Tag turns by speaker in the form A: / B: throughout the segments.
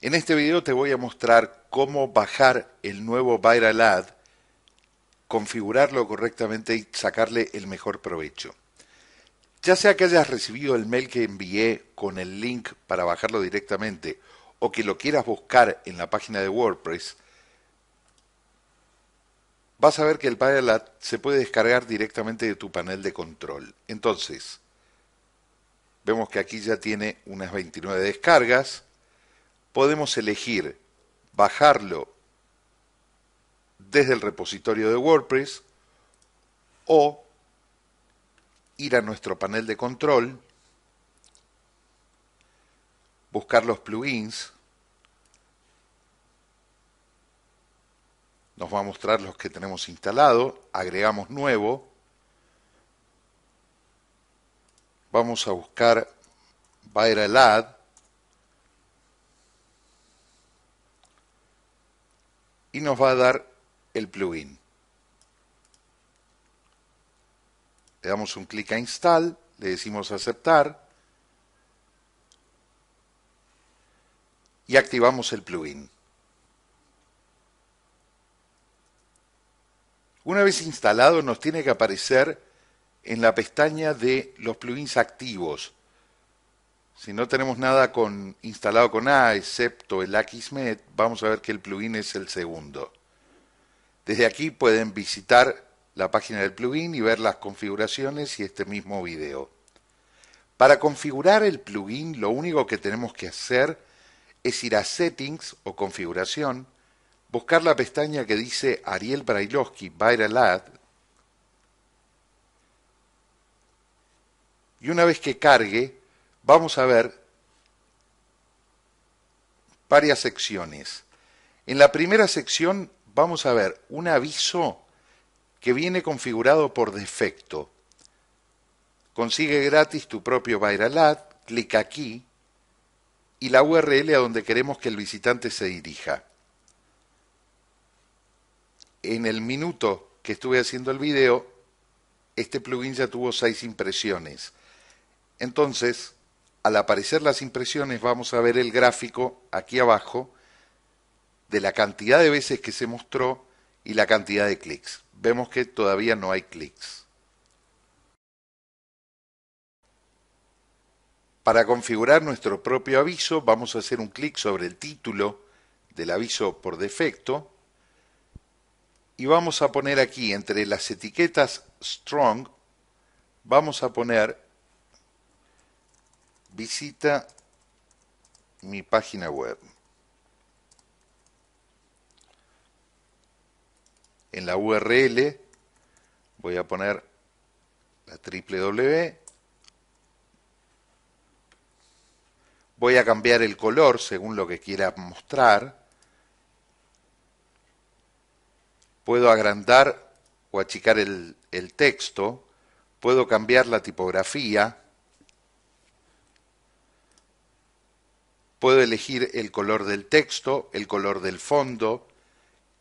A: En este video te voy a mostrar cómo bajar el nuevo Viralad, configurarlo correctamente y sacarle el mejor provecho. Ya sea que hayas recibido el mail que envié con el link para bajarlo directamente o que lo quieras buscar en la página de WordPress, vas a ver que el Viralad se puede descargar directamente de tu panel de control. Entonces, vemos que aquí ya tiene unas 29 descargas podemos elegir bajarlo desde el repositorio de WordPress o ir a nuestro panel de control, buscar los plugins, nos va a mostrar los que tenemos instalado, agregamos nuevo, vamos a buscar Add. nos va a dar el plugin. Le damos un clic a Install, le decimos aceptar y activamos el plugin. Una vez instalado nos tiene que aparecer en la pestaña de los plugins activos si no tenemos nada instalado con A, excepto el Akismet, vamos a ver que el plugin es el segundo. Desde aquí pueden visitar la página del plugin y ver las configuraciones y este mismo video. Para configurar el plugin, lo único que tenemos que hacer es ir a Settings o Configuración, buscar la pestaña que dice Ariel Brailovsky Viral Ad, y una vez que cargue, vamos a ver varias secciones. En la primera sección vamos a ver un aviso que viene configurado por defecto. Consigue gratis tu propio Viralad. clic aquí y la URL a donde queremos que el visitante se dirija. En el minuto que estuve haciendo el video, este plugin ya tuvo seis impresiones. Entonces, al aparecer las impresiones vamos a ver el gráfico aquí abajo de la cantidad de veces que se mostró y la cantidad de clics. Vemos que todavía no hay clics. Para configurar nuestro propio aviso vamos a hacer un clic sobre el título del aviso por defecto y vamos a poner aquí entre las etiquetas strong vamos a poner visita mi página web. En la URL voy a poner la www. Voy a cambiar el color según lo que quiera mostrar. Puedo agrandar o achicar el, el texto. Puedo cambiar la tipografía. Puedo elegir el color del texto, el color del fondo,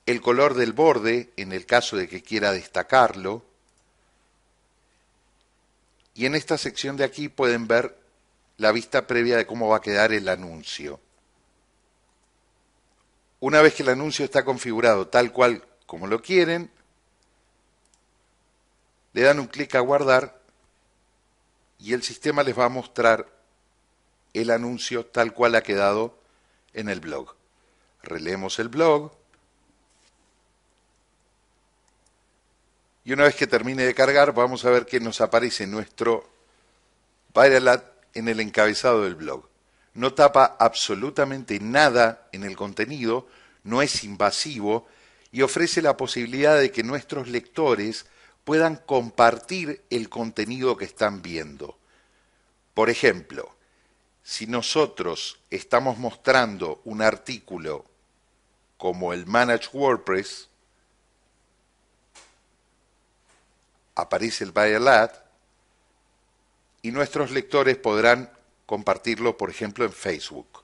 A: el color del borde en el caso de que quiera destacarlo. Y en esta sección de aquí pueden ver la vista previa de cómo va a quedar el anuncio. Una vez que el anuncio está configurado tal cual como lo quieren, le dan un clic a guardar y el sistema les va a mostrar el anuncio tal cual ha quedado en el blog. Releemos el blog. Y una vez que termine de cargar, vamos a ver que nos aparece nuestro Viralat en el encabezado del blog. No tapa absolutamente nada en el contenido, no es invasivo y ofrece la posibilidad de que nuestros lectores puedan compartir el contenido que están viendo. Por ejemplo, si nosotros estamos mostrando un artículo como el Manage WordPress, aparece el Buy y nuestros lectores podrán compartirlo, por ejemplo, en Facebook.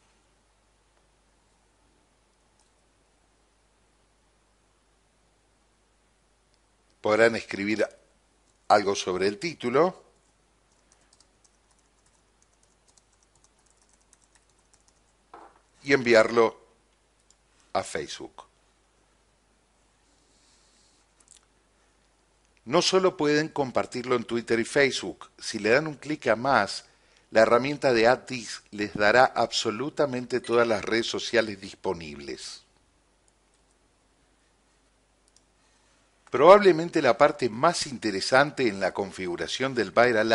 A: Podrán escribir algo sobre el título y enviarlo a Facebook. No solo pueden compartirlo en Twitter y Facebook, si le dan un clic a más, la herramienta de Atis les dará absolutamente todas las redes sociales disponibles. Probablemente la parte más interesante en la configuración del Viral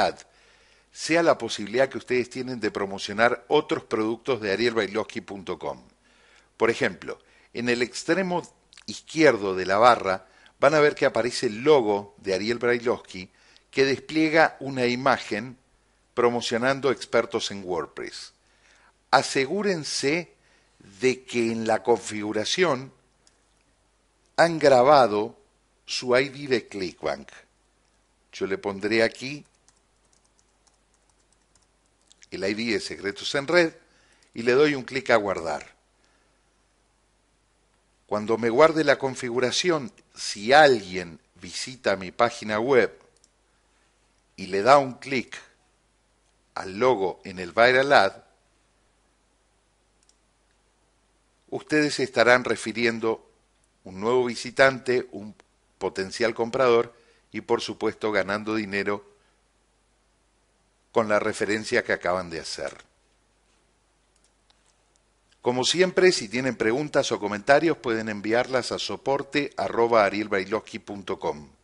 A: sea la posibilidad que ustedes tienen de promocionar otros productos de arielbailoski.com. Por ejemplo, en el extremo izquierdo de la barra van a ver que aparece el logo de Ariel Brailowski que despliega una imagen promocionando expertos en WordPress. Asegúrense de que en la configuración han grabado su ID de ClickBank. Yo le pondré aquí el ID de Secretos en Red y le doy un clic a guardar. Cuando me guarde la configuración, si alguien visita mi página web y le da un clic al logo en el Viral Ad, ustedes estarán refiriendo un nuevo visitante, un potencial comprador y por supuesto ganando dinero con la referencia que acaban de hacer. Como siempre, si tienen preguntas o comentarios, pueden enviarlas a soporte.arielbailoski.com.